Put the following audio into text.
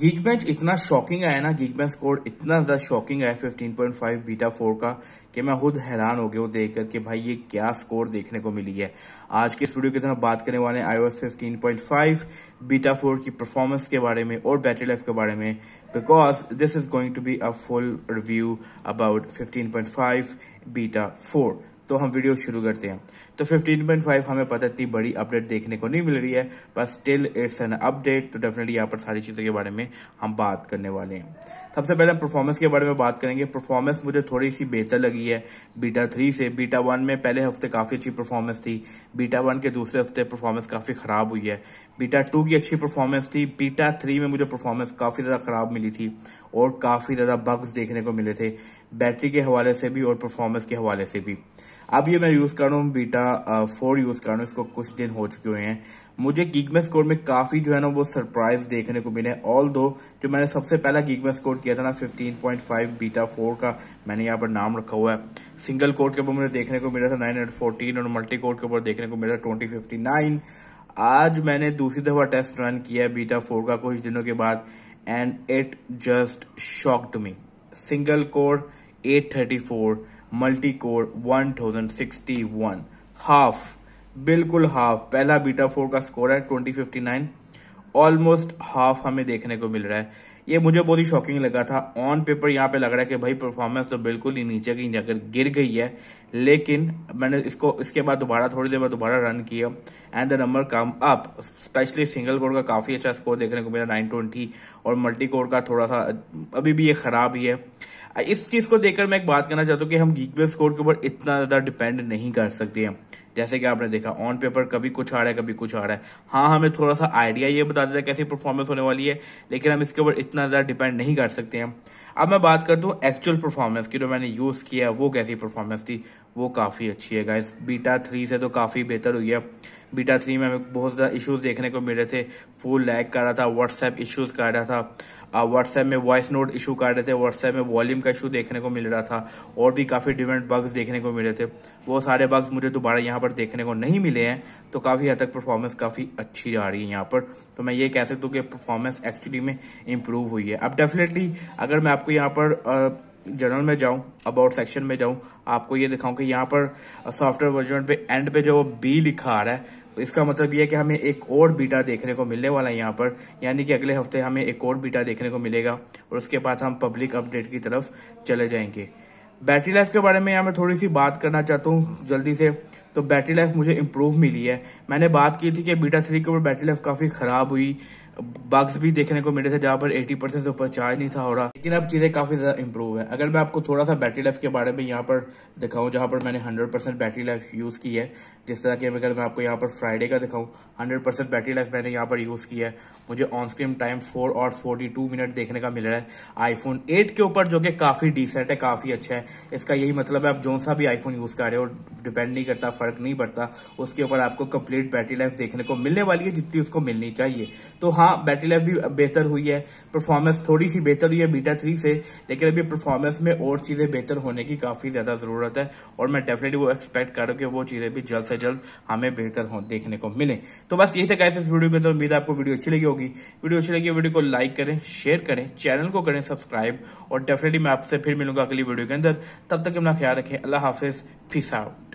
geek bench इतना shocking आया ना गीक बेंच कोड इतना ज़्यादा शॉकिंग आया 15.5 बीटा 4 का कि मैं खुद हैरान हो गया हूँ देख कर भाई ये क्या स्कोर देखने को मिली है आज के स्टूडियो की तरफ बात करने वाले फिफ्टीन पॉइंट 15.5 बीटा 4 की परफॉर्मेंस के बारे में और बैटरी लाइफ के बारे में because this is going to be a full review about five beta four तो हम वीडियो शुरू करते हैं तो 15.5 हमें पता इतनी बड़ी अपडेट देखने को नहीं मिल रही है बस स्टिल इट्स एन अपडेट तो डेफिनेटली यहाँ पर सारी चीज़ों के बारे में हम बात करने वाले हैं सबसे पहले परफॉर्मेंस के बारे में बात करेंगे परफॉर्मेंस मुझे थोड़ी सी बेहतर लगी है बीटा थ्री से बीटा वन में पहले हफ्ते काफ़ी अच्छी परफॉर्मेंस थी बीटा वन के दूसरे हफ्ते परफॉर्मेंस काफ़ी ख़राब हुई है बीटा टू की अच्छी परफॉर्मेंस थी बीटा थ्री में मुझे परफॉर्मेंस काफ़ी ज़्यादा ख़राब मिली थी और काफ़ी ज़्यादा बग्स देखने को मिले थे बैटरी के हवाले से भी और परफॉर्मेंस के हवाले से भी अब ये मैं यूज़ कर रहा हूँ बीटा फोर यूज़ कर रहा हूँ इसको कुछ दिन हो चुके हुए हैं मुझे गीगमे स्कोर में काफ़ी जो है ना वो सरप्राइज देखने को मिले ऑल दो जो मैंने सबसे पहला गीगमे स्कोर किया था ना 15.5 बीटा फोर का मैंने यहाँ पर नाम रखा हुआ है सिंगल कोड के ऊपर मुझे देखने को मिला था 914 और मल्टी कोड के ऊपर देखने को मिला ट्वेंटी आज मैंने दूसरी दफा टेस्ट रन किया बीटा फोर का कुछ दिनों के बाद and it just shocked me single core 834 multi core 1061 half बिल्कुल हाफ पहला बीटा फोर का स्कोर है 2059 ऑलमोस्ट हाफ हमें देखने को मिल रहा है ये मुझे बहुत ही शॉकिंग लगा था ऑन पेपर यहाँ पे लग रहा है कि भाई परफॉर्मेंस तो बिल्कुल ही नीचे की जाकर गिर गई है लेकिन मैंने इसको इसके बाद दोबारा थोड़ी देर बाद दोबारा रन किया and the number come up specially single core का काफी अच्छा स्कोर देखने को मिला नाइन ट्वेंटी और मल्टी कोड का थोड़ा सा अभी भी ये खराब ही है इस चीज को देखकर मैं एक बात करना चाहता हूँ कि हम गीक स्कोर के ऊपर इतना ज्यादा डिपेंड नहीं कर सकते हैं जैसे कि आपने देखा ऑन पेपर कभी कुछ आ रहा है कभी कुछ आ रहा है हाँ हमें थोड़ा सा आइडिया ये बता देता है कैसी परफॉर्मेंस होने वाली है लेकिन हम इसके ऊपर इतना ज़्यादा डिपेंड नहीं कर सकते हैं अब मैं बात कर हूँ एक्चुअल परफॉर्मेंस की जो मैंने यूज़ किया वो कैसी परफॉर्मेंस थी वो काफ़ी अच्छी है गाइस बीटा थ्री से तो काफ़ी बेहतर हुई है बीटा थ्री में हमें बहुत ज़्यादा इश्यूज देखने को मिले थे फुल लैग कर रहा था व्हाट्सएप इश्यूज कर रहा था व्हाट्सएप में वॉइस नोट इशू कर रहे थे व्हाट्सएप में वॉल्यूम का इशू देखने को मिल रहा था और भी काफ़ी डिफरेंट बग्स देखने को मिले थे वो सारे बग्स मुझे दोबारा यहाँ पर देखने को नहीं मिले हैं तो काफ़ी हद तक परफॉर्मेंस काफ़ी अच्छी जा रही है यहाँ पर तो मैं ये कह सकता हूँ कि परफॉर्मेंस एक्चुअली में इम्प्रूव हुई है अब डेफिनेटली अगर मैं आपको यहाँ पर जर्नल में जाऊं अबाउट सेक्शन में जाऊं आपको ये दिखाऊं कि यहाँ पर सॉफ्टवेयर वर्जन पे एंड पे जो बी लिखा आ रहा है इसका मतलब यह है कि हमें एक और बीटा देखने को मिलने वाला है यहाँ पर यानी कि अगले हफ्ते हमें एक और बीटा देखने को मिलेगा और उसके बाद हम पब्लिक अपडेट की तरफ चले जाएंगे बैटरी लाइफ के बारे में यहाँ मैं थोड़ी सी बात करना चाहता हूँ जल्दी से तो बैटरी लाइफ मुझे इम्प्रूव मिली है मैंने बात की थी कि बीटा थ्री के ऊपर बैटरी लाइफ काफ़ी ख़राब हुई बग्स भी देखने को मिले थे जहाँ पर 80 परसेंट से ऊपर चार्ज नहीं था हो रहा लेकिन अब चीज़ें काफ़ी ज़्यादा इंप्रूव है अगर मैं आपको थोड़ा सा बैटरी लाइफ के बारे में यहाँ पर दिखाऊं जहाँ पर मैंने 100 परसेंट बैटरी लाइफ यूज़ की है जिस तरह की अगर मैं आपको यहाँ पर फ्राइडे का दिखाऊं हंड्रेड परसेंट बैटरी लाइफ मैंने यहाँ पर यूज़ किया है मुझे ऑन स्क्रीन टाइम फोर और फोर्टी मिनट देखने का मिल रहा है आईफोन एट के ऊपर जो कि काफ़ी डिसेंट है काफ़ी अच्छा है इसका यही मतलब है आप जो सा भी आईफोन यूज़ कर रहे हो डिपेंड नहीं करता फ़र्क नहीं पड़ता उसके ऊपर आपको कंप्लीट बैटरी लाइफ देखने को मिलने वाली है जितनी उसको मिलनी चाहिए तो हाँ हाँ बैटरी लाइफ भी बेहतर हुई है परफॉर्मेंस थोड़ी सी बेहतर हुई है बीटा थ्री से लेकिन अभी परफॉर्मेंस में और चीज़ें बेहतर होने की काफ़ी ज़्यादा ज़रूरत है और मैं डेफिनेटली वो एक्सपेक्ट कर रहा हूँ कि वो चीज़ें भी जल्द से जल्द हमें बेहतर हो देखने को मिले तो बस यही था इस वीडियो के अंदर उम्मीद आपको वीडियो अच्छी लगी होगी वीडियो अच्छी लगी वीडियो को लाइक करें शेयर करें चैनल को करें सब्सक्राइब और डेफिनेटली मैं आपसे फिर मिलूंगा अगली वीडियो के अंदर तब तक अपना ख्याल रखें अल्लाह हाफिज फिस आउट